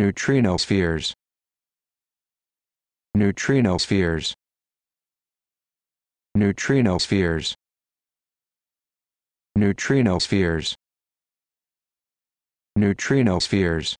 Neutrino spheres. Neutrino spheres. Neutrino spheres. Neutrino spheres. Neutrino spheres.